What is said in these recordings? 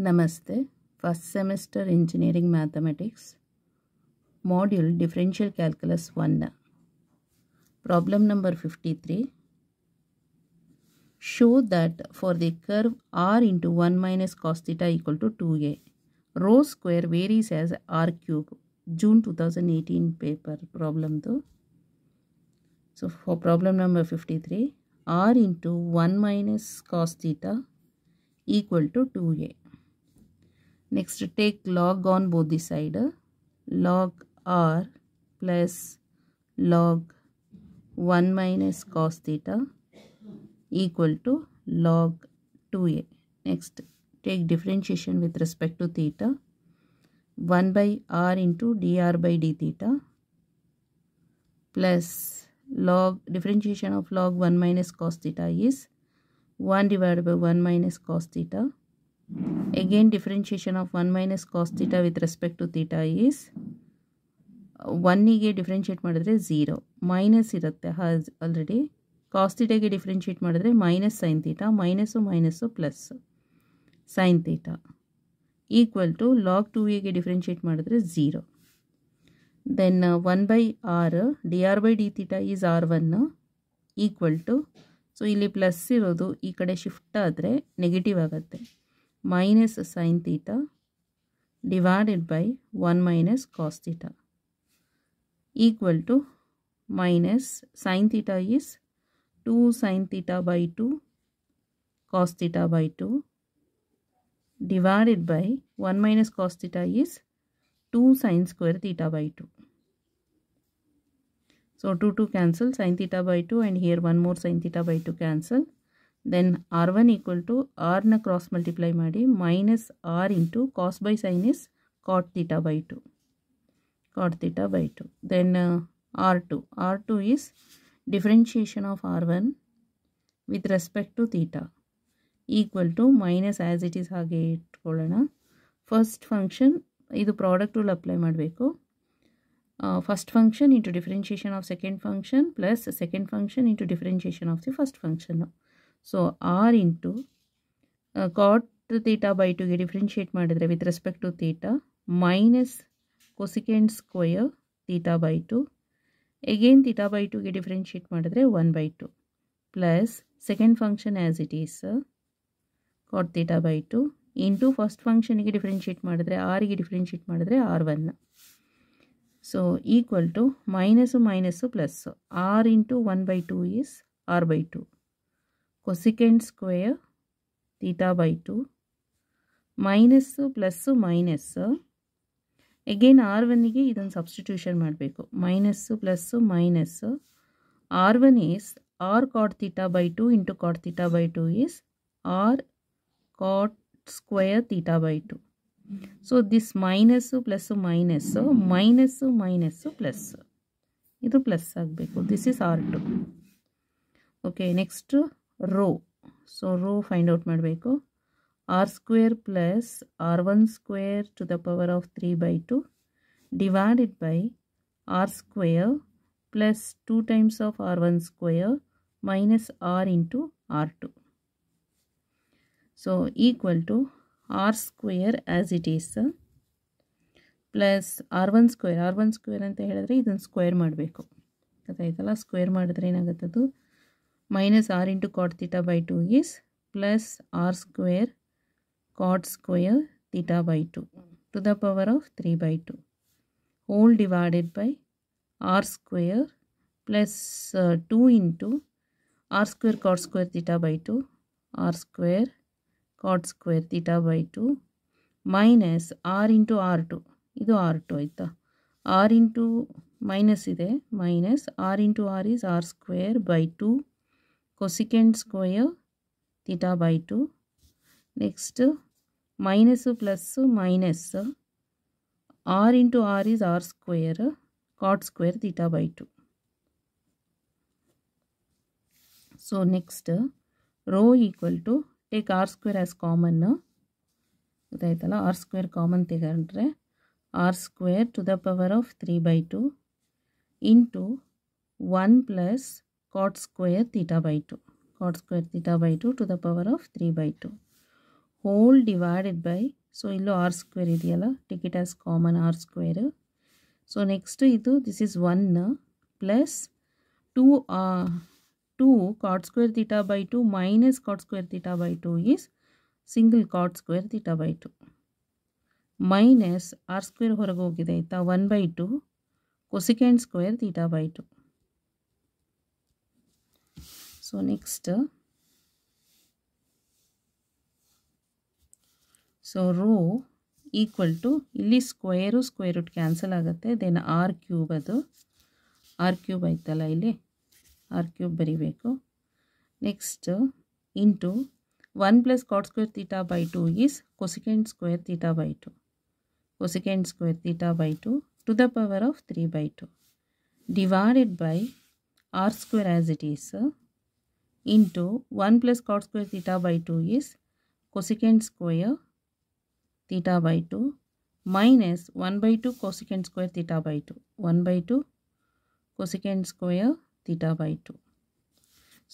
नमस्ते first semester engineering mathematics module differential cal one problem number fifty three show that for the curve r into one minus cos theta equal to two a rho square vary as r cube June two eighteen paper problem तो so for problem number fifty three r into one minus cos theta equal to two a Next take log on both the side. Log r plus log 1 minus cos theta equal to log 2a. Next take differentiation with respect to theta. 1 by r into dr by d theta plus log differentiation of log 1 minus cos theta is 1 divided by 1 minus cos theta Again, differentiation of 1 minus cos theta with respect to theta is ಗೆ differentiate ಮಾಡಿದ್ರೆ zero minus ಇರುತ್ತೆ has already cos differentiate ಮಾಡಿದ್ರೆ minus sine theta minus minus plus sine theta equal to log two ಎಗೆ differentiate ಮಾಡಿದ್ರೆ zero then one by r d r by d theta is r one equal to so ಇಲ್ಲಿ plus ಇರೋದು ಈ ಕಡೆ shift ಆದರೆ negative ಆಗುತ್ತೆ minus sine theta divided by 1 minus cos theta equal to minus sine theta is 2 sine theta by 2 cos theta by 2 divided by 1 minus cos theta is 2 sine square theta by 2. So 2 2 cancel sine theta by 2 and here one more sine theta by 2 cancel then r one equal to ಆರ್ನ cross multiply ಮಾಡಿ minus r into cos by sine is cot theta by two cot theta by two then r two r two is differentiation of r one with respect to theta equal to minus as it is ಹಾಗೆ ಇಟ್ಕೊಳ್ಳೋಣ first function ಇದು product rule apply ಮಾಡಬೇಕು first function into differentiation of second function plus second function into differentiation of the first ಫಂಕ್ಷನ್ನು so r into cot theta by ಟುಗೆ differentiate differentiate ಮಾಡಿದರೆ with respect to theta minus cosecant square theta by two again theta by ಟುಗೆ differentiate ಮಾಡಿದರೆ one by two plus second function as it is cot theta by two into first ಫಂಕ್ಷನಿಗೆ differentiate ಮಾಡಿದರೆ ಆರಿಗೆ differentiate ಮಾಡಿದರೆ r one so equal to minus minus plus r into one by two is r by two cosecant square theta by two minus plus minus again r ಒನ್ನಿಗೆ ಇದೊಂದು substitution ಮಾಡಬೇಕು minus plus minus r one is r cot theta by two into cot theta by two is r cot square theta by two so this minus plus minus minus minus plus ಇದು plus ಆಗಬೇಕು this is r two okay next rho so rho find out ಮಾಡಬೇಕು r square plus r one square to the power of three by two divided by r square plus two times of r one square minus r into r two so equal to r square as it is plus r one square r one square ಅಂತ ಹೇಳಿದ್ರೆ ಇದನ್ನು square ಮಾಡಬೇಕು ಗೊತ್ತಾಯ್ತಲ್ಲ square ಮಾಡಿದ್ರೆ ಏನಾಗುತ್ತದು minus r into cot theta by 2 is plus r square cot square theta by 2 to the power of 3 by 2 whole divided by r square plus uh, 2 into r square cot square theta by 2 r square cot square theta by 2 minus R into R two. ಇದು R two ಆಯಿತಾ R into minus ಇದೆ Minus R into R is R square by two. cosecant square theta by 2 next minus plus minus r into r is r square cot square theta by 2 so next rho equal to take r square as common r square common. r square to the power of 3 by 2 into 1 plus cot square theta by two cot square theta by two to the power of three by two whole divided by so ಇಲ್ಲೂ r square ಇದೆಯಲ್ಲ take out it as common r square so next ಇದು this is one plus two two cot square theta by two minus cot square theta by two is single cot square theta by two minus r square ಹೊರಗೆ ಹೋಗಿದೆ ಆಯಿತಾ one by two cosecant square theta by two so next so rho equal to ಇಲ್ಲಿ square square root cancel ಆಗುತ್ತೆ then r cube ಅದು r cube ಆಯ್ತಲ್ಲ ಇಲ್ಲಿ r cube ಬರೀಬೇಕು next into one plus cot square theta by two is cosecant square theta by two cosecant square theta by two to the power of three by two divided by r square as it is into 1 plus cot square theta by 2 is cosecant square theta by 2 minus 1 by 2 cosecant square theta by 2 1 by 2 cosecant square theta by 2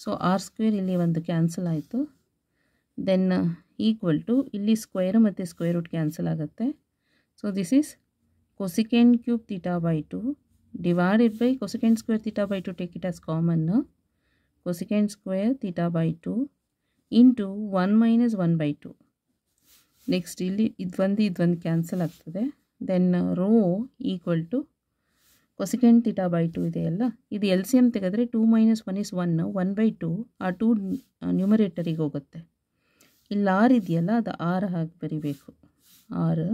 so r square ili vandu cancel aitu then uh, equal to ili square mathe square root cancel agate so this is cosecant cube theta by 2 divided by cosecant square theta by 2 take it as common cosecant square theta by 2 into one minus one by two next ಇಲ್ಲಿ uh, ಇದು ಒಂದು ಇದೊಂದು cancel ಆಗ್ತದೆ then rho equal to cosecant theta by two ಇದೆಯಲ್ಲ ಇದು L C M ತೆಗೆದ್ರೆ two minus one is one one by two ಆ two ನ್ಯೂಮರೇಟರಿಗೆ uh, ಹೋಗುತ್ತೆ ಇಲ್ಲಿ ಆರ್ ಇದೆಯಲ್ಲ ಅದು ಆರ್ ಹಾಕಿ ಬರೀಬೇಕು r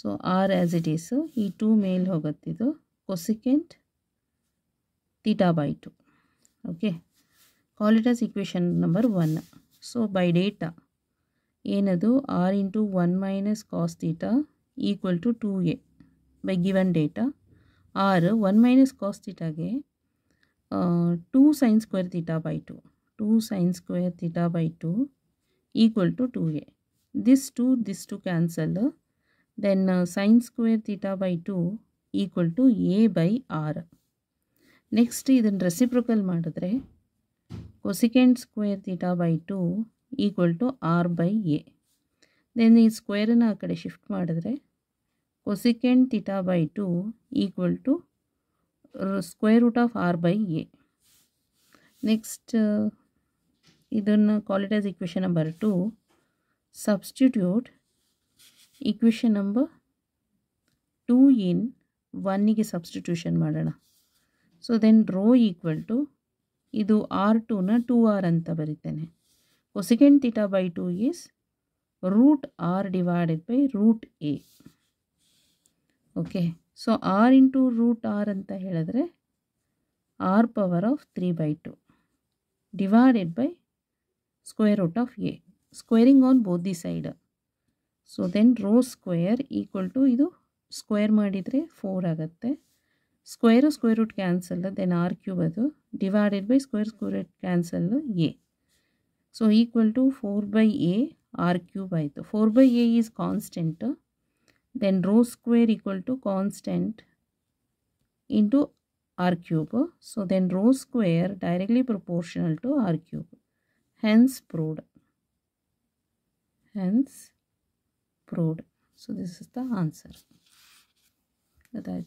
so r as it is ಈ ಟೂ ಮೇಲೆ ಹೋಗುತ್ತಿದ್ದು cosecant theta by two okay call it number one so by data ಏನದು r into one minus cos theta equal to two a by given data r one minus cos ತೀಟಾಗೆ two sine square theta by two two sine square theta by two equal to two a this two this two cancel then sine square theta by two equal to a by r next ಇದನ್ನು reciprocal ಮಾಡಿದ್ರೆ cosecant square theta by two equal to r by a then ಈ ಸ್ಕ್ವೇರನ್ನು ಆ ಕಡೆ shift ಮಾಡಿದ್ರೆ cosecant theta by two equal to square root of r by a next ಇದನ್ನು call it as equation number two substitute equation number two in ಒನ್ನಿಗೆ substitution ಮಾಡೋಣ so then rho equal to ಇದು r ಟೂನ ಟೂ ಆರ್ ಅಂತ ಬರಿತೇನೆ cosecant theta by two is root r divided by root a okay so r into root r ಅಂತ ಹೇಳಿದ್ರೆ r power of three by two divided by square root of a squaring on both the side so then rho square equal to ಇದು square ಮಾಡಿದರೆ four ಆಗುತ್ತೆ square of square root cancel then r cube by divided by square square root cancel a. So equal to 4 by a r cube by 4 by a is constant then rho square equal to constant into r cube. So then rho square directly proportional to r cube. Hence prod. Hence prod. So this is the answer. That's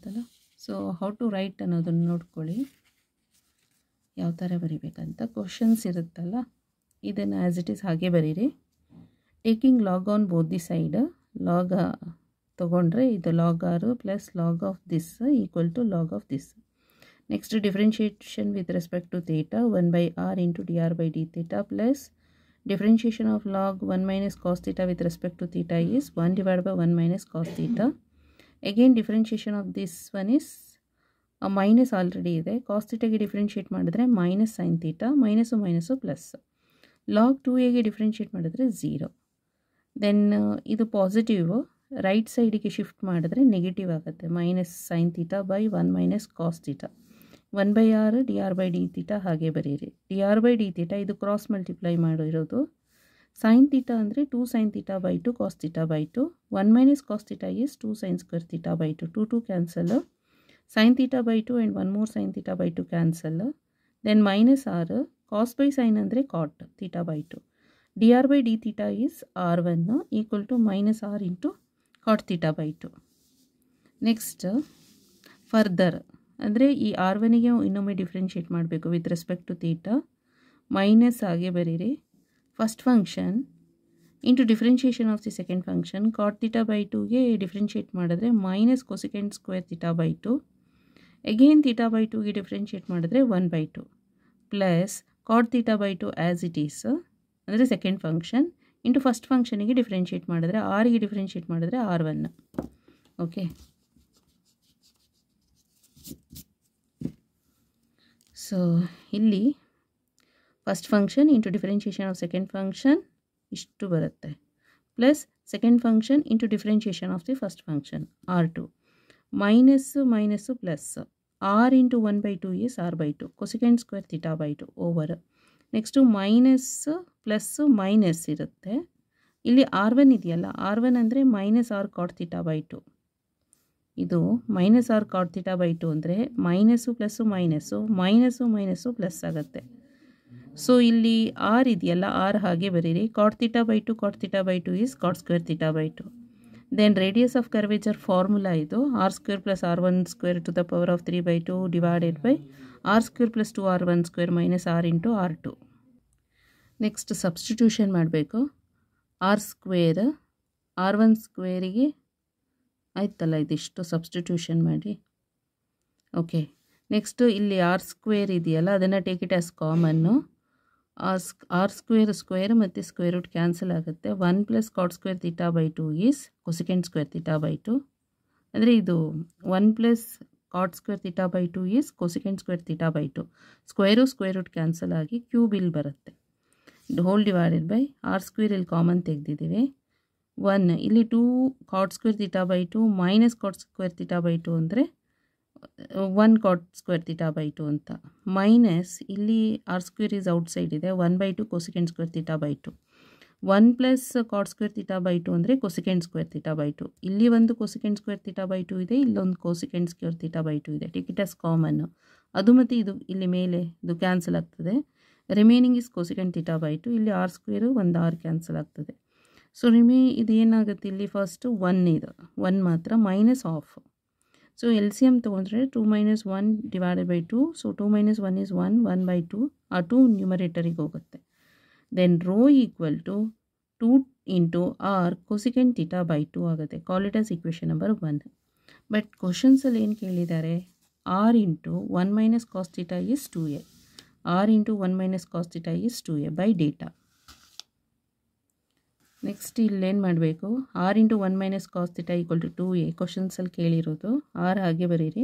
so how to write ಅನ್ನೋದನ್ನು ನೋಡ್ಕೊಳ್ಳಿ ಯಾವ ಥರ ಬರಿಬೇಕಂತ questions ಇರುತ್ತಲ್ಲ ಇದನ್ನು as it is ಹಾಗೆ ಬರೀರಿ taking log on both the side ಲಾಗ ತೊಗೊಂಡ್ರೆ ಇದು log r plus log of this equal to log of this next differentiation with respect to theta one by r into d r by d theta plus differentiation of log one minus cos theta with respect to theta is one divide by one minus cos theta again differentiation of this one is minus already ಇದೆ cos differentiate differentiate ಮಾಡಿದ್ರೆ minus sine theta minus minus plus log two ಎಗೆ differentiate ಮಾಡಿದ್ರೆ zero then uh, ಇದು positive right ಸೈಡಿಗೆ shift ಮಾಡಿದ್ರೆ negative ಆಗುತ್ತೆ minus sine theta by one minus cos one by r d r by d theta ಹಾಗೆ ಬರೀರಿ d r by d theta ಇದು cross multiply ಮಾಡಿರೋದು ಸೈನ್ ತೀಟಾ ಅಂದರೆ two sine theta by two cos theta by two one minus cos theta is two sine square theta by two two two cancel sine theta by two and one more sine theta by two cancel then minus r cos by sine ಅಂದರೆ cot theta by two d r by d theta is r one equal to minus r into cot theta by two next further ಅಂದರೆ ಈ r ಒನಿಗೆ ಇನ್ನೊಮ್ಮೆ differentiate ಮಾಡಬೇಕು with respect to theta minus ಹಾಗೆ ಬರೀರಿ first function into differentiation of the second function cot theta by ಟುಗೆ differentiate ಮಾಡಿದ್ರೆ minus cosecant square theta by two again theta by ಟೂಗೆ ಡಿಫ್ರೆನ್ಷಿಯೇಟ್ ಮಾಡಿದ್ರೆ one by two plus cot theta by two as it is ಅಂದರೆ second function into first ಫಂಕ್ಷನಿಗೆ differentiate ಮಾಡಿದ್ರೆ ಆರಿಗೆ differentiate ಮಾಡಿದ್ರೆ r one okay so ಇಲ್ಲಿ first function into differentiation of second function ಇಷ್ಟು ಬರುತ್ತೆ plus second function into differentiation of the first function r two minus minus plus r into one by two is r by two cosecant square theta by two over next minus plus minus ಇರುತ್ತೆ ಇಲ್ಲಿ r one ಇದೆಯಲ್ಲ r one ಅಂದರೆ minus r cot theta by two ಇದು minus r cot theta by two ಅಂದರೆ minus plus minus minus minus plus ಆಗುತ್ತೆ so ಇಲ್ಲಿ r ಇದೆಯಲ್ಲ r ಹಾಗೆ ಬರೀರಿ cot theta by two cot theta by two is cot square theta by two then radius of curvature formula ಇದು r square plus r one square to the power of three by two divided by r square plus two r one square minus r into r two next substitution ಮಾಡಬೇಕು r square r one ಸ್ಕ್ವೇರಿಗೆ ಆಯ್ತಲ್ಲ ಇದಿಷ್ಟು substitution ಮಾಡಿ okay next ಇಲ್ಲಿ r square ಇದೆಯಲ್ಲ ಅದನ್ನು take it as common r square square ಮತ್ತು square root cancel ಆಗುತ್ತೆ one plus cot square theta by two is cosecant square theta by two ಅಂದರೆ ಇದು one plus cot square theta by two is cosecant square theta by two square square root cancel ಆಗಿ cube ಇಲ್ಲಿ ಬರುತ್ತೆ whole divided by r square ಇಲ್ಲಿ common ತೆಗೆದಿದ್ದೀವಿ one ಇಲ್ಲಿ two cot square theta by two minus cot square theta by two ಅಂದರೆ one cot square theta by two ಅಂತ minus ಇಲ್ಲಿ r square is outside ಇದೆ one by two cosecant square theta by two one plus cot square theta by two ಅಂದರೆ cosecant square theta by two ಇಲ್ಲಿ ಒಂದು cosecant square theta by two ಇದೆ ಇಲ್ಲೊಂದು cosecant square theta by two ಇದೆ as common ಅದು ಮತ್ತು ಇದು ಇಲ್ಲಿ ಮೇಲೆ ಇದು ಕ್ಯಾನ್ಸಲ್ ಆಗ್ತದೆ remaining is cosecant theta by two ಇಲ್ಲಿ ಆರ್ ಸ್ಕ್ವೇರು ಒಂದು ಆರ್ ಕ್ಯಾನ್ಸಲ್ ಆಗ್ತದೆ ಸೊ ರಿಮೇ ಇದೇನಾಗುತ್ತೆ ಇಲ್ಲಿ ಫಸ್ಟು ಒನ್ ಇದು ಒನ್ ಮಾತ್ರ minus of so L C M ತೊಗೊಂಡ್ರೆ two minus one divided by two so two minus one is one one by two ಆ ಟು ನ್ಯೂಮರೇಟರಿಗೆ ಹೋಗುತ್ತೆ then rho equal to two into r cosecant theta by two ಆಗುತ್ತೆ call it as equation number one but ಕ್ವಶನ್ಸಲ್ಲಿ ಏನು ಕೇಳಿದ್ದಾರೆ r into one minus cos theta is two a r into one minus cos theta is two a by data next ಇಲ್ಲೇನು ಮಾಡಬೇಕು r into one minus cos equal to two a ಕ್ವಶನ್ಸಲ್ಲಿ ಕೇಳಿರೋದು R ಹಾಗೆ ಬರೀರಿ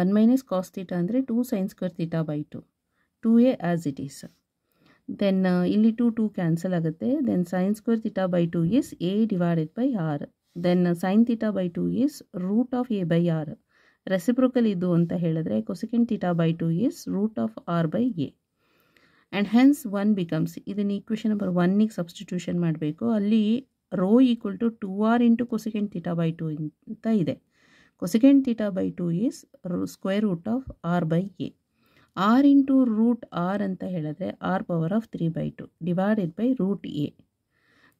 one minus cos ಅಂದರೆ two sines square theta by two two a as it is then ಇಲ್ಲಿ two two cancel ಆಗುತ್ತೆ then sines square theta by two is a divided by r then sine theta by two is root of a by r reciprocal ಇದು ಅಂತ ಹೇಳಿದ್ರೆ cosecant theta by two is root of r by a and hence one becomes ಇದನ್ನು equation number ಒನ್ನಿಗೆ substitution ಮಾಡಬೇಕು ಅಲ್ಲಿ rho equal to two r into cosecant theta by two ಅಂತ ಇದೆ cosecant theta by two is square root of r by a r into root r ಅಂತ ಹೇಳಿದ್ರೆ r power of three by two divided by root a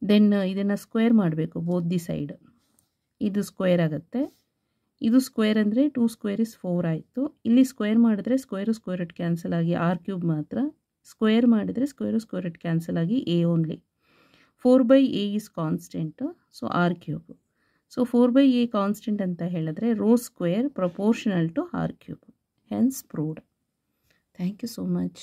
then ಇದನ್ನು square ಮಾಡಬೇಕು both the side ಇದು square ಆಗುತ್ತೆ ಇದು square ಅಂದರೆ two square is four ಆಯಿತು ಇಲ್ಲಿ ಸ್ಕ್ವೇರ್ ಮಾಡಿದ್ರೆ ಸ್ಕ್ವೇರು ಸ್ಕ್ವೇರ್ ಇಟ್ ಕ್ಯಾನ್ಸಲ್ ಆಗಿ ಆರ್ ಕ್ಯೂಬ್ ಮಾತ್ರ ಸ್ಕ್ವೇರ್ ಮಾಡಿದರೆ ಸ್ಕ್ವೇರು ಸ್ಕ್ವೇರ್ ಇಟ್ ಕ್ಯಾನ್ಸಲ್ ಆಗಿ a only four by a is constant so r cube so four by a constant ಅಂತ ಹೇಳಿದ್ರೆ rho square proportional to r cube hence proved thank you so much